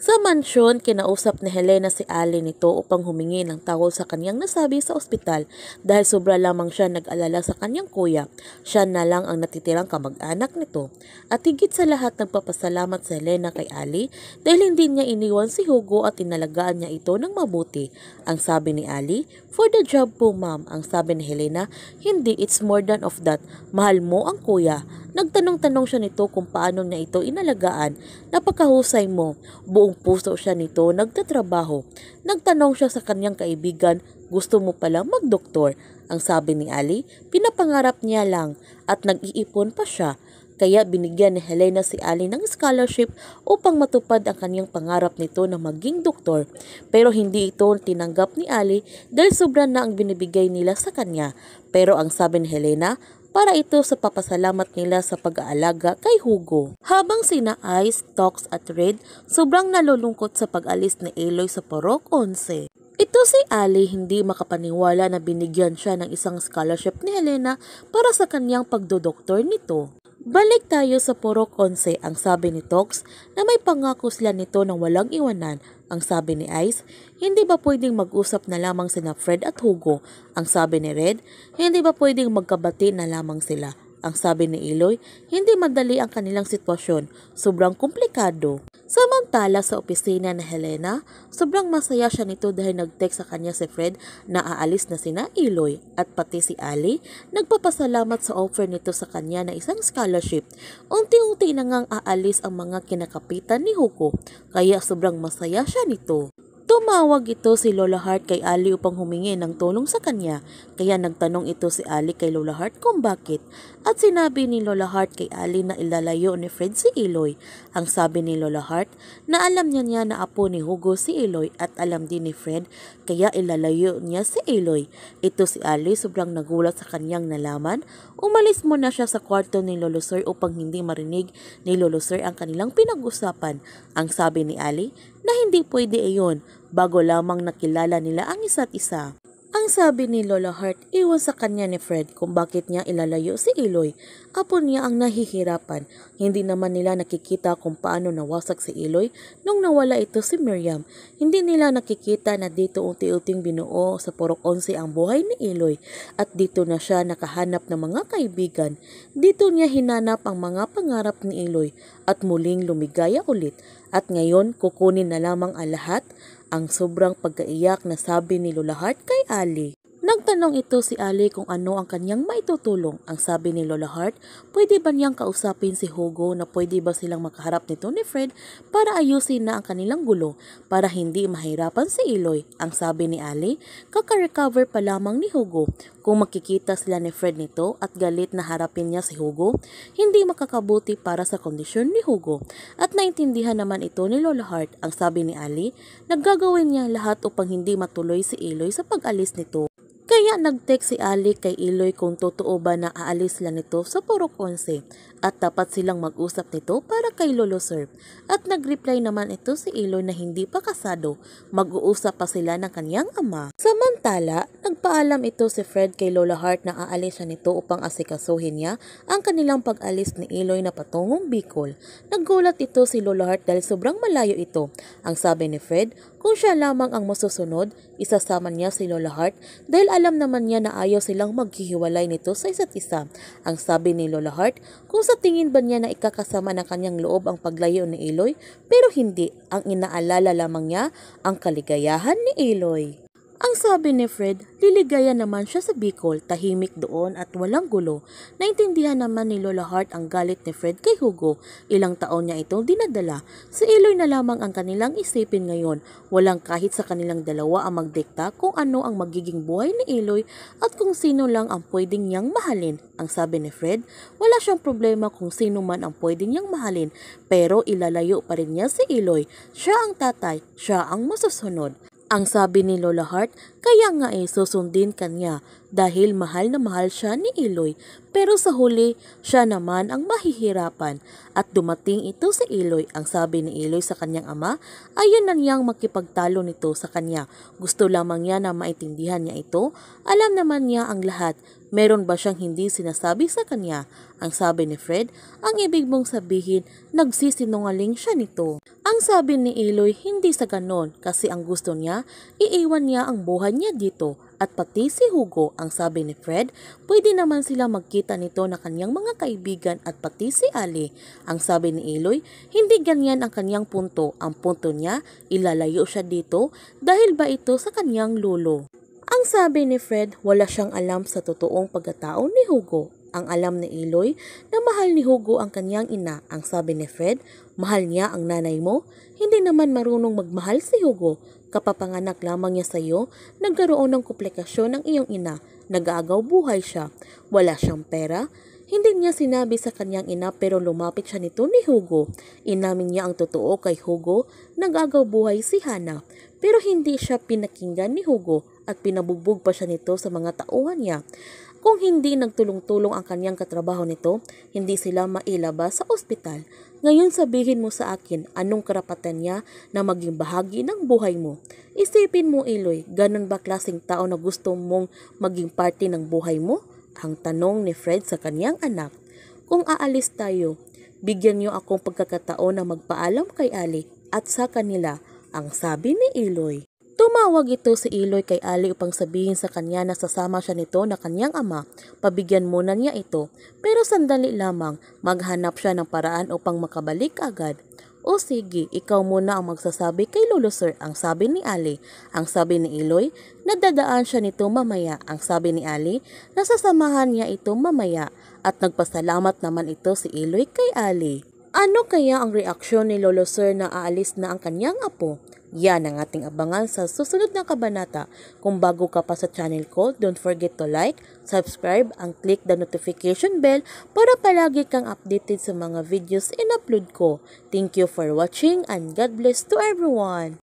Sa mansyon, kinausap ni Helena si Ali nito upang humingi ng tawol sa kanyang nasabi sa ospital dahil sobra lamang siya nag-alala sa kanyang kuya. Siya na lang ang natitirang kamag-anak nito. At higit sa lahat nagpapasalamat si Helena kay Ali dahil hindi niya iniwan si Hugo at inalagaan niya ito ng mabuti. Ang sabi ni Ali, For the job po ma'am, ang sabi ni Helena, hindi it's more than of that. Mahal mo ang kuya. Nagtanong-tanong siya nito kung paano niya ito inalagaan. Napakahusay mo. Buong buong puso siya nito nagtatrabaho. Nagtanong siya sa kanyang kaibigan, gusto mo palang magdoktor? Ang sabi ni Ali, pinapangarap niya lang at nag-iipon pa siya. Kaya binigyan ni Helena si Ali ng scholarship upang matupad ang kanyang pangarap nito na maging doktor. Pero hindi ito tinanggap ni Ali dahil sobra na ang binibigay nila sa kanya. Pero ang sabi ni Helena, para ito sa papasalamat nila sa pag-aalaga kay Hugo. Habang sina Ice, Tox at Red sobrang nalulungkot sa pag-alis ni Aloy sa Porok 11. Ito si Ali hindi makapaniwala na binigyan siya ng isang scholarship ni Helena para sa kanyang pagdodoktor nito. Balik tayo sa puro konse ang sabi ni Tox na may pangako sila nito ng walang iwanan. Ang sabi ni Ice, hindi ba pwedeng mag-usap na lamang sina Fred at Hugo? Ang sabi ni Red, hindi ba pwedeng magkabati na lamang sila? Ang sabi ni Iloy, hindi madali ang kanilang sitwasyon, sobrang komplikado. Samantala sa opisina ni Helena, sobrang masaya siya nito dahil nag-text sa kanya si Fred na aalis na sina Iloy at pati si Ali nagpapasalamat sa offer nito sa kanya na isang scholarship. Unti-unti na ngang aalis ang mga kinakapitan ni Huko kaya sobrang masaya siya nito. Tumawag ito si Lola Hart kay Ali upang humingi ng tulong sa kanya. Kaya nagtanong ito si Ali kay Lola Hart kung bakit at sinabi ni Lola Hart kay Ali na ilalayo ni Fred si Iloy. Ang sabi ni Lola Hart na alam niya niya na apo ni Hugo si Iloy at alam din ni Fred kaya ilalayo niya si Iloy. Ito si Ali sobrang nagulat sa kanyang nalaman. Umalis muna siya sa kwarto ni Lolo Sir upang hindi marinig ni Lolo Sir ang kanilang pinag-usapan. Ang sabi ni Ali na hindi pwede iyon bago lamang nakilala nila ang isa't isa. Ang sabi ni Lola Hart, iwan sa kanya ni Fred kung bakit niya ilalayo si Iloy. Apo niya ang nahihirapan. Hindi naman nila nakikita kung paano nawasak si Iloy nung nawala ito si Miriam. Hindi nila nakikita na dito unti-unting binuo sa Purok 11 ang buhay ni Iloy at dito na siya nakahanap ng mga kaibigan. Dito niya hinanap ang mga pangarap ni Iloy at muling lumigaya ulit. At ngayon, kukunin na lamang ang lahat ang sobrang pagkaiyak na sabi ni Lula Hart kay Ali. Nagtanong ito si Ali kung ano ang kanyang maitutulong. Ang sabi ni Lola Hart, pwede ba niyang kausapin si Hugo na pwede ba silang makaharap ni Tony Fred para ayusin na ang kanilang gulo para hindi mahirapan si Iloy. Ang sabi ni Ali, kakarecover pa lamang ni Hugo. Kung makikita sila ni Fred nito at galit na harapin niya si Hugo, hindi makakabuti para sa kondisyon ni Hugo. At naintindihan naman ito ni Lola Hart. Ang sabi ni Ali, naggagawin niya lahat upang hindi matuloy si Iloy sa pag-alis nito. Kaya nag-text si Ali kay Iloy kung totoo ba na aalis lang ito sa Purok 11 at dapat silang mag-usap nito para kay Lolo Sir. At nag-reply naman ito si Iloy na hindi pa kasado, mag-uusap pa sila ng kanyang ama. Samantala, nagpaalam ito si Fred kay Lola Hart na aalis siya nito upang asikasuhin niya ang kanilang pag-alis ni Iloy na patungong Bicol. Nagulat ito si Lola Hart dahil sobrang malayo ito. Ang sabi ni Fred, kung siya lamang ang masusunod, isasama niya si Lola Hart dahil alam naman niya na ayaw silang maghihiwalay nito sa isa't isa. Ang sabi ni Lola Hart, kung sa tingin ba niya na ikakasama ng kanyang loob ang paglayo ni Eloy, pero hindi, ang inaalala lamang niya ang kaligayahan ni Eloy. Ang sabi ni Fred, liligaya naman siya sa Bicol, tahimik doon at walang gulo. Naintindihan naman ni Lola Hart ang galit ni Fred kay Hugo. Ilang taon niya itong dinadala. Sa iloy na lamang ang kanilang isipin ngayon. Walang kahit sa kanilang dalawa ang magdikta kung ano ang magiging buhay ni Iloy at kung sino lang ang pwedeng niyang mahalin. Ang sabi ni Fred, wala siyang problema kung sino man ang pwedeng niyang mahalin pero ilalayo pa rin niya si Iloy. Siya ang tatay, siya ang masusunod. Ang sabi ni Lola Hart, kaya nga eh susundin kanya dahil mahal na mahal siya ni Iloy. Pero sa huli, siya naman ang mahihirapan at dumating ito sa Iloy. Ang sabi ni Iloy sa kanyang ama, ayun na niyang makipagtalo nito sa kanya. Gusto lamang niya na maitindihan niya ito. Alam naman niya ang lahat. Meron ba siyang hindi sinasabi sa kanya? Ang sabi ni Fred, ang ibig mong sabihin, nagsisinungaling siya nito. Ang sabi ni Iloy, hindi sa ganon kasi ang gusto niya, iiwan niya ang buhay kanya dito at pati si Hugo ang sabi ni Fred, pwede naman sila magkita nito na kanyang mga kaibigan at pati si Ali. Ang sabi ni Eloy, hindi ganyan ang kanyang punto. Ang punto niya, ilalayo siya dito dahil ba ito sa kanyang lolo. Ang sabi ni Fred, wala siyang alam sa totoong pagkatao ni Hugo ang alam ni Iloy na mahal ni Hugo ang kanyang ina. Ang sabi ni Fred, mahal niya ang nanay mo. Hindi naman marunong magmahal si Hugo. Kapapanganak lamang niya sa iyo, nagkaroon ng komplikasyon ang iyong ina. Nag-aagaw buhay siya. Wala siyang pera. Hindi niya sinabi sa kanyang ina pero lumapit siya nito ni Hugo. Inamin niya ang totoo kay Hugo, nag aagaw buhay si Hana. Pero hindi siya pinakinggan ni Hugo at pinabugbog pa siya nito sa mga tauhan niya. Kung hindi nagtulong-tulong ang kanyang katrabaho nito, hindi sila mailabas sa ospital. Ngayon sabihin mo sa akin anong karapatan niya na maging bahagi ng buhay mo. Isipin mo Iloy, ganun ba klaseng tao na gusto mong maging parte ng buhay mo? Ang tanong ni Fred sa kanyang anak. Kung aalis tayo, bigyan niyo akong pagkakataon na magpaalam kay Ali at sa kanila, ang sabi ni Iloy. Tumawag ito si Iloy kay Ali upang sabihin sa kanya na sasama siya nito na kanyang ama. Pabigyan muna niya ito, pero sandali lamang maghanap siya ng paraan upang makabalik agad. O sige, ikaw muna ang magsasabi kay Lolo Sir, ang sabi ni Ali. Ang sabi ni Iloy, nadadaan siya nito mamaya. Ang sabi ni Ali, nasasamahan niya ito mamaya. At nagpasalamat naman ito si Iloy kay Ali. Ano kaya ang reaksyon ni Lolo Sir na aalis na ang kanyang apo? Yan ang ating abangan sa susunod na kabanata. Kung bago ka pa sa channel ko, don't forget to like, subscribe, and click the notification bell para palagi kang updated sa mga videos in-upload ko. Thank you for watching and God bless to everyone!